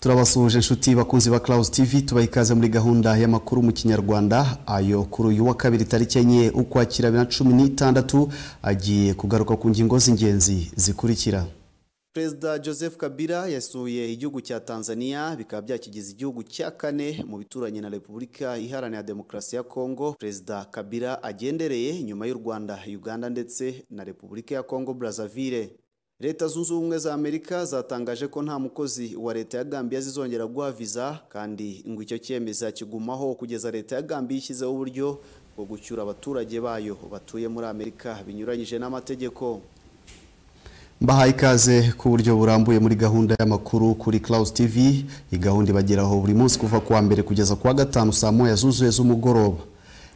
turabasuhuje inshuti bakunzi ba Klaus TV tubaikaze muri gahunda y'amakuru mu kinyarwanda ayo kuri uyu wa kabiri tariki enye ukwakira bibiri na cumi n'itandatu agiye kugaruka ku ngingo z'ingenzi zikurikira perezida joseph kabila yasuye igihugu cya tanzania bikaba byakigize igihugu cya kane mu bituranye na repubulika iharanira demokarasi ya kongo perezida kabila agendereye nyuma y'u rwanda uganda ndetse na repubulika ya kongo brazzaville leta zunze ubumwe za amerika zatangaje ko nta mukozi wa leta ya gambiya zizongera guha viza kandi ngo icyo cyemezo kigumaho kugeza leta ya gambiya ishyizeho uburyo bwo gucyura abaturage bayo batuye muri amerika binyuranyije n'amategeko mbahaye ikaze ku buryo burambuye muri gahunda y'amakuru kuri Klaus TV iyi gahunda ibageraho buri munsi kuva kuwa mbere kugeza kuwa gatanu saa moya zuzuye z'umugoroba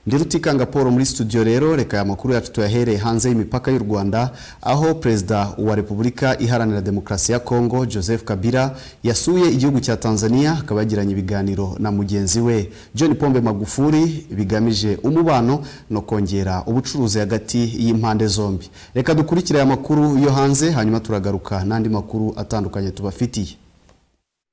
Ndi Rutikanga Paul muri studio rero reka aya makuru yacu tuyahereye hanze y'imipaka y'u Rwanda aho Perezida wa Repubulika Iharanira Demokarasi ya Kongo Joseph Kabila yasuye igihugu cya Tanzania akaba yagiranye ibiganiro na mugenzi we John Pombe Magufuli bigamije umubano no kongera ubucuruzi hagati y'impande zombi. Reka dukurikire aya makuru yo hanze hanyuma turagaruka n'andi makuru atandukanye tubafitiye.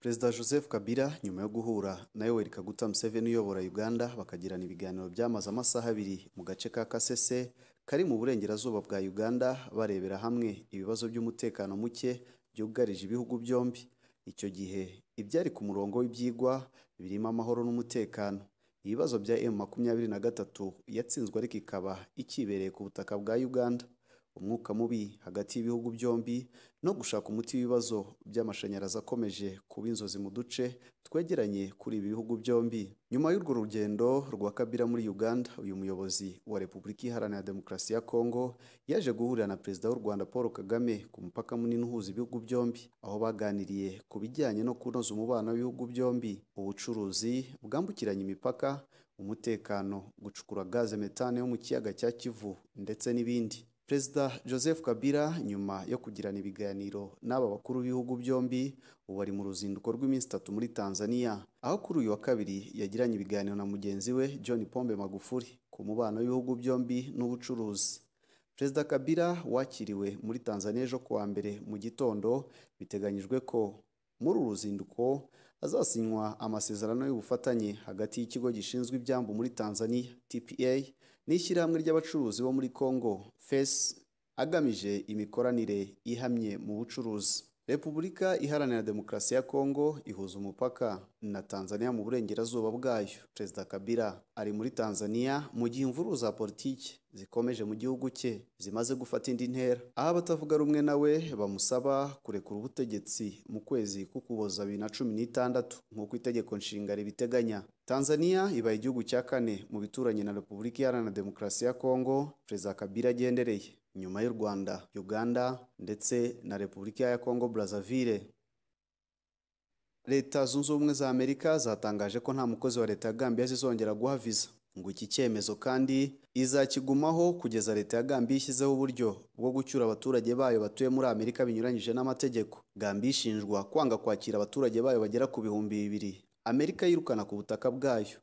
perezida joseph kabila nyuma yo guhura na yoweri kaguta museveni uyobora uganda bakagirana ibiganiro byamaze amasaha abiri mu gace ka kasese kari mu burengerazuba bwa uganda barebera hamwe ibibazo by'umutekano muke byugarije ibihugu byombi icyo gihe ibyari ku murongo w'ibyigwa birimo amahoro n'umutekano ibibazo bya emu makumyabiri na gatatu yatsinzwe ariko ikaba ikibereye ku butaka bwa uganda umwuka mubi hagati y'ibihugu byombi no gushaka umuti w'ibibazo by'amashanyarazi akomeje kuba inzozi mu duce twegeranye kuri ibi bihugu byombi nyuma y'urwo rugendo rwa kabira muri uganda uyu muyobozi wa repubulika iharanira demokarasi ya kongo yaje guhurira na perezida w'u rwanda paul kagame ku mupaka munini uhuza ibihugu byombi aho baganiriye ku bijyanye no kunoza umubano w'ibihugu byombi ubucuruzi bwambukiranya imipaka umutekano gucukura gaze metane yo mu kiyaga cya kivu ndetse n'ibindi perezida joseph kabila nyuma yo kugirana ibiganiro n'aba bakuru b'ibihugu byombi ubu ari mu ruzinduko rw'iminsi itatu muri tanzania aho kuri uyu wa kabiri yagiranye ibiganiro na mugenzi we john pombe magufuli ku mubano w'ibihugu byombi n'ubucuruzi perezida kabila wakiriwe muri tanzania ejo kuwa mbere mu gitondo biteganyijwe ko muri uru ruzinduko hazasinywa amasezerano y'ubufatanye hagati y'ikigo gishinzwe ibyambu muri tanzania tpa n'ishyirahamwe ry'abacuruzi bo muri congo fesi agamije imikoranire ihamye mu bucuruzi repubulika iharanira demokarasi ya kongo ihuza umupaka na tanzania mu burengerazuba bwayo perezida kabila ari muri tanzania mu gihe imvururu za politiki zikomeje mu gihugu cye zimaze gufata indi ntera aho abatavuga rumwe nawe bamusaba kurekura ubutegetsi mu kwezi k'ukuboza bibiri na cumi n'itandatu nk'uko itegeko nshinga ribiteganya tanzania ibaye igihugu cya kane mu bituranye na repubulika iharanira demokarasi ya kongo perezida kabila agendereye nyuma y'u rwanda uganda ndetse na repubulika ya Congo brazzaville leta zunze ubumwe za amerika zatangaje ko nta mukozi wa leta ya gambiya zizongera guha viza ngo iki cyemezo kandi izakigumaho kugeza leta ya gambiya ishyizeho uburyo bwo gucyura abaturage bayo batuye muri amerika binyuranyije n'amategeko gambiya ishinjwa kwanga kwakira abaturage bayo bagera ku bihumbi bibiri amerika yirukana ku butaka bwayo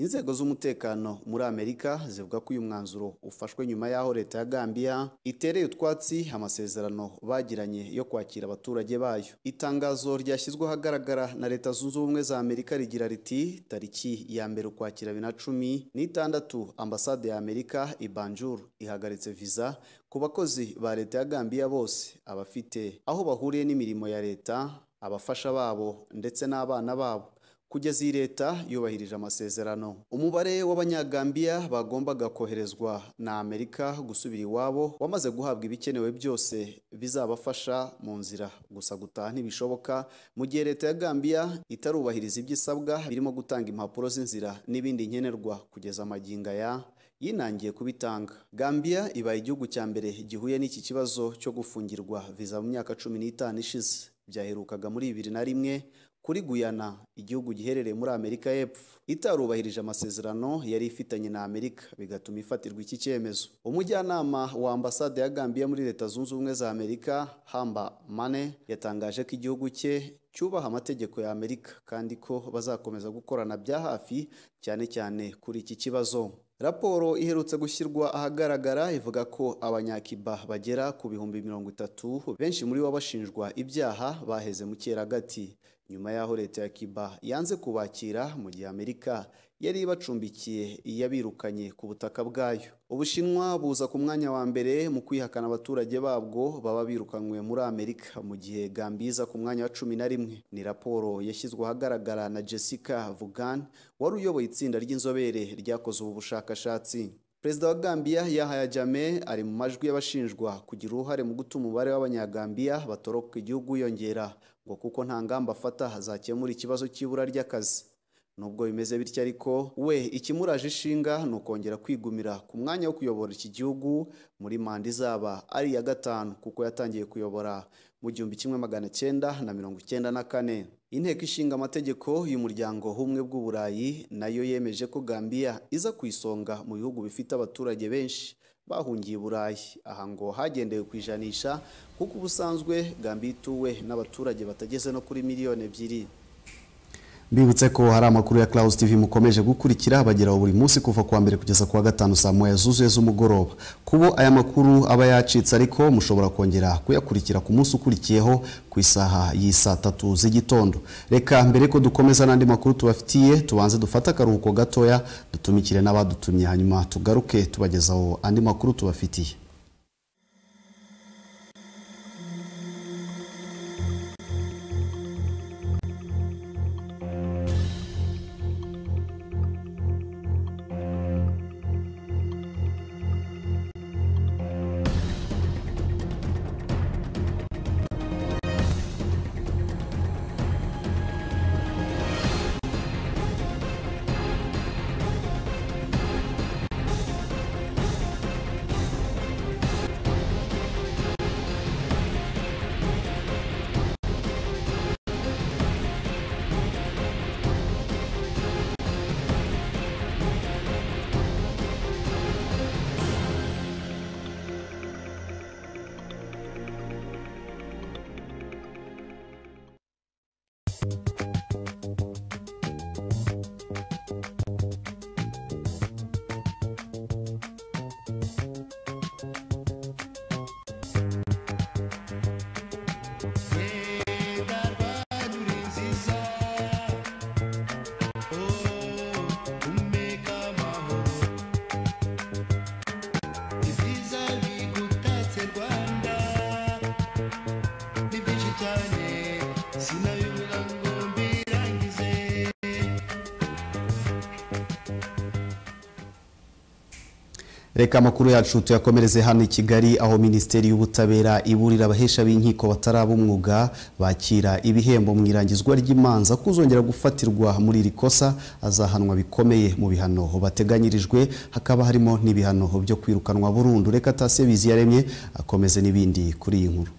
inzego z'umutekano muri amerika zivuga ko uyu mwanzuro ufashwe nyuma y'aho leta ya gambia itereye utwatsi amasezerano bagiranye yo kwakira abaturage bayo itangazo ryashyizwe ahagaragara na leta zunze ubumwe za amerika rigira riti tariki ya mbere ukwakira bibiri na cumi n'itandatu ambasade ya amerika ibanjuru ihagaritse viza ku bakozi ba leta ya gambia bose abafite aho bahuriye n'imirimo ya leta abafasha babo ndetse n'abana babo kugeza iyi leta yubahirije amasezerano umubare w’Abanyagambia bagombaga koherezwa na amerika gusubira iwabo wamaze guhabwa ibikenewe byose bizabafasha mu nzira gusa gutaha ntibishoboka mu gihe leta ya Gambia itarubahiriza ibyo isabwa birimo gutanga impapuro z'inzira n'ibindi nkenerwa kugeza amagingo ya yinangiye kubitanga Gambia ibaye igihugu cya mbere gihuye n'iki kibazo cyo gufungirwa viza mu myaka cumi n'itanu ishize byaherukaga muri bibiri na rimwe kuri guyana igihugu giherereye muri amerika y'epfo itarubahirije amasezerano yari ifitanye na amerika bigatuma ifatirwa iki cyemezo umujyanama wa ambasade ya gambiya muri leta zunze ubumwe za amerika hamba mane yatangaje ko igihugu cye cyubaha amategeko ya amerika kandi ko bazakomeza gukorana bya hafi cyane cyane kuri iki kibazo raporo iherutse gushyirwa ahagaragara ivuga ko abanyakiba bagera ku bihumbi mirongo itatu benshi muri bo bashinjwa ibyaha baheze mu kera cyeragati nyuma y'aho leta ya Cuba yanze kubakira mu gihe Amerika yari ibacumbikiye yabirukanye ku butaka bwayo ubushinwa buza ku mwanya wa mbere mu kwihakana abaturage babwo baba birukanywe muri Amerika mu gihe gambiza ku mwanya wa cumi na rimwe ni raporo yashyizwe ahagaragara na Jessica Vugan wari uyoboye itsinda ry'inzobere ryakoze ubu bushakashatsi perezida wa Gambia Yahya Jammeh ari mu majwi y'abashinjwa kugira uruhare mu gutuma umubare w'abanyagambia batoroka igihugu yongera ngo kuko nta ngamba afata hazakemura ikibazo cy'ibura ry'akazi nubwo bimeze bityo ariko we ikimuraje ishinga ni ukongera kwigumira ku mwanya wo kuyobora iki gihugu muri manda izaba ari iya gatanu kuko yatangiye kuyobora mu gihumbi kimwe magana cyenda na mirongo icyenda na kane inteko ishinga amategeko y'umuryango w'ubumwe bw'uburayi nayo yemeje ko gambia iza ku isonga mu bihugu bifite abaturage benshi bahungiye i burayi aha ngo hagendewe ku ijanisha kuko ubusanzwe gambia ituwe n'abaturage batageze no kuri miliyoni ebyiri mbibutse ko hari amakuru ya Clouds TV mukomeje gukurikira abageraho buri munsi kuva kuwa mbere kugeza kuwa gatanu saa moya zuzuye z'umugoroba kubo aya makuru aba yacitse ariko mushobora kongera kuyakurikira ku munsi ukurikiyeho ku isaha y'isaa tatu z'igitondo reka mbere ko dukomeza n'andi makuru tubafitiye tubanze dufate akaruhuko gatoya dutumikire n'abadutumye hanyuma tugaruke tubagezaho andi makuru tubafitiye reka amakuru yacu tuyakomereze hano i kigali aho minisiteri y'ubutabera iburira abahesha b'inkiko bataraba umwuga bakira ibihembo mu irangizwa ry'imanza kuzongera gufatirwa muri iri kosa azahanwa bikomeye mu bihano bateganyirijwe hakaba harimo n'ibihano byo kwirukanwa burundu reka tasiye biziyaremye akomeze n'ibindi kuri iyi nkuru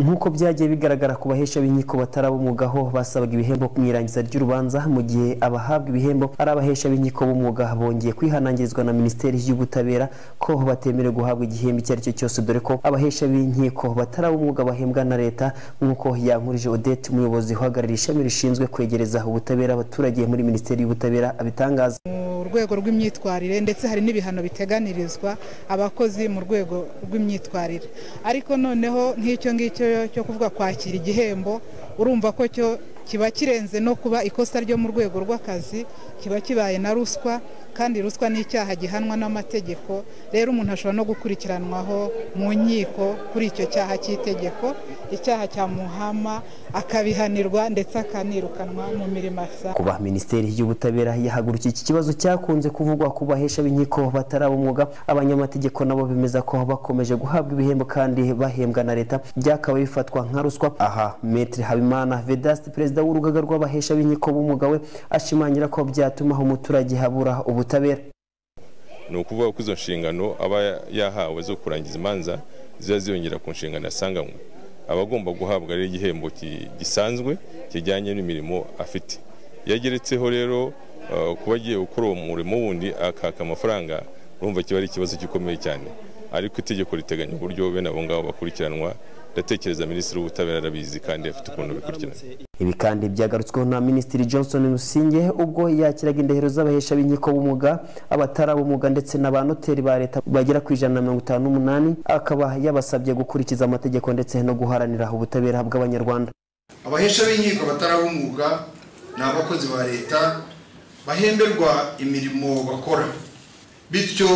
nk'uko byagiye bigaragara ku bahesha b'inkiko batarabumugaho basabaga ibihembo mu irangiza ry'urubanza mu gihe abahabwa ibihembo ari abahesha b'inkiko b'umwuga bongeye kwihanangirizwa na minisiteri y'ubutabera ko batemerewe guhabwa igihembo icyo ari cyo cyose dore ko abahesha b'inkiko batarabumuga bahembwa na leta nk'uko yankurije odette umuyobozi uhagarariye ishami rishinzwe kwegereza ubutabera abaturage muri minisiteri y'ubutabera abitangaza mu rwego rw'imyitwarire ndetse hari n'ibihano biteganirizwa abakozi mu rwego rw'imyitwarire ariko noneho nk'icyo ngicyo cyo kuvuga kwakira igihembo urumva ko cyo kiba kirenze no kuba ikosa ryo mu rwego rw'akazi kiba kibaye na ruswa kandi ruswa ni icyaha gihanwa n'amategeko rero umuntu ashobora no gukurikiranwaho mu nkiko kuri icyo cyaha cy'itegeko icyaha cya muhama akabihanirwa ndetse akanirukanwa mu mirimo asa kuba minisiteri y'ubutabera yahagurukiye iki kibazo cyakunze kuvugwa ku bahesha b'inkiko bataraba umwuga abanyamategeko nabo bemeza ko bakomeje guhabwa ibihembo kandi bahembwa na leta byakaba bifatwa nka ruswa aha Maitre Habimana Vedaste perezida w'urugaga rw'abahesha b'inkiko b'umwuga we ashimangira ko byatuma umuturage habura ubu ubutabera ni ukuvuga ko izo nshingano aba yahawe zo kurangiza imanza ziba ziyongera ku nshingano yasanganywe aba agomba guhabwa rero igihembo gisanzwe kijyanye n'imirimo afite yageretseho rero uh, kuba agiye gukora uwo murimo wundi akaka amafaranga urumva kiba ari ikibazo gikomeye cyane ariko itegeko riteganya uburyo bene abo ngabo bakurikiranwa ndatekereza minisitiri w'ubutabera arabizi kandi afite ukuntu bikurikirana ibi kandi byagarutsweho na minisitiri johnson musinge ubwo yakiraga indahiro z'abahesha b'inkiko b'umuga abatarabumuga ndetse na ba noteri ba leta bagera ku ijana na mirongo itanu n'umunani akaba yabasabye gukurikiza amategeko ndetse no guharanira ubutabera bw'abanyarwanda abahesha b'inkiko batarabumuga ni abakozi ba leta bahemberwa imirimo bakora bityo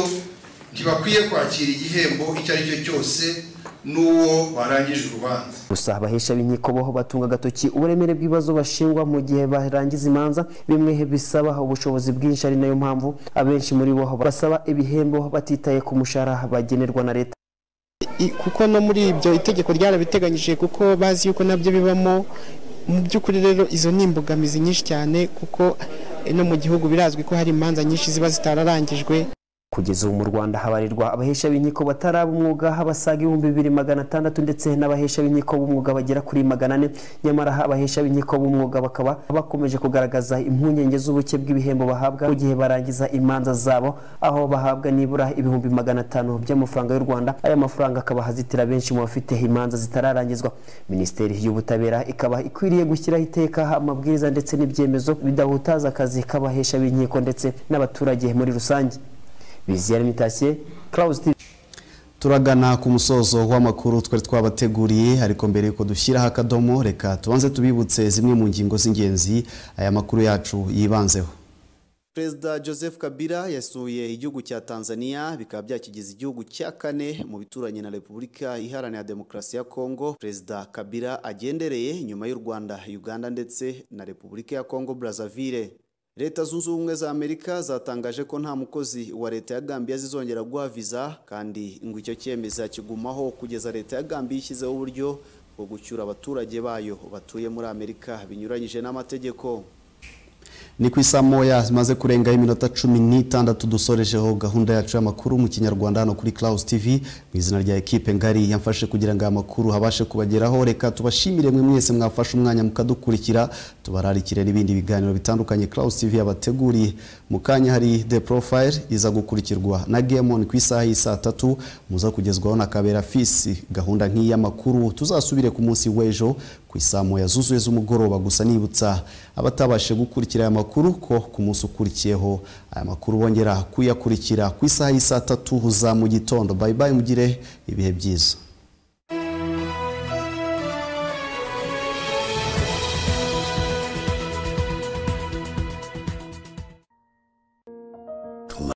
ntibakwiye kwakira igihembo icyo ari cyo cyose n'uwo barangije urubanza gusa abahesha b'inkiko boho batunga agatoki uburemere bw'ibibazo bashingwa mu gihe barangiza imanza bimwe bisaba ubushobozi bwinshi ari nayo mpamvu abenshi muri bo basaba ibihembo batitaye ku mushahara bagenerwa na leta kuko no muri ibyo itegeko ryarabiteganyije kuko bazi yuko nabyo bibamo mu by'ukuri rero izo ni imbogamizi nyinshi cyane kuko eh, no mu gihugu birazwi ko hari imanza nyinshi ziba zitararangijwe kugeza ubu mu rwanda habarirwa abahesha b'inkiko bataraba umwuga basaga ibihumbi bibiri magana atandatu ndetse n'abahesha b'inkiko b'umwuga bagera kuri magana ane nyamara abahesha b'inkiko b'umwuga bakaba bakomeje kugaragaza impungenge z'ubuke bw'ibihembo bahabwa mu gihe barangiza imanza zabo aho bahabwa nibura ibihumbi magana atanu by'amafaranga y'u rwanda aya mafaranga akaba hazitira benshi mu bafite imanza zitararangizwa minisiteri y'ubutabera ikaba ikwiriye gushyiraho iteka amabwiriza ndetse n'ibyemezo bidahutaza akazi k'abahesha b'inkiko ndetse n'abaturage muri rusange biziyara imitasiye Clouds TV turagana ku musozo w'amakuru twari twabateguriye ariko mbere yuko dushyiraho akadomo reka tubanze tubibutse zimwe mu ngingo z'ingenzi aya makuru yacu yibanzeho perezida joseph kabila yasuye igihugu cya tanzania bikaba byakigize igihugu cya kane mu bituranye na repubulika iharanira demokarasi ya kongo perezida kabila agendereye nyuma y'u rwanda uganda ndetse na repubulika ya kongo brazzaville leta zunze ubumwe za amerika zatangaje ko nta mukozi wa leta ya gambiya zizongera guha viza kandi ngo icyo cyemezo kigumaho kugeza leta ya gambiya ishyizeho uburyo bwo gucyura abaturage bayo batuye muri amerika binyuranyije n'amategeko ni ku isa moya zimaze kurenga iminota cumi n'itandatu dusorejeho gahunda yacu y'amakuru mu kinyarwanda hano kuri Klaus TV mu izina rya ekipe ngari yamfashe kugira ngo aya makuru habashe kubageraho reka tubashimire mwese mwafashe umwanya mukadukurikira tubararikire n'ibindi biganiro bitandukanye Klaus TV yabateguriye mu kanya hari The Profile iza gukurikirwa na Game ku isaha y'isaa tatu muza kugezwaho na Kabera Fisi gahunda nk'iy'amakuru tuzasubire ku munsi w'ejo ku isaa moya zuzuye z'umugoroba gusa nibutsa abatabashe gukurikira aya makuru ko ku munsi ukurikiyeho aya makuru bongera kuyakurikira ku isaha y'isaa tatu za mu gitondo bye bye mugire ibihe byiza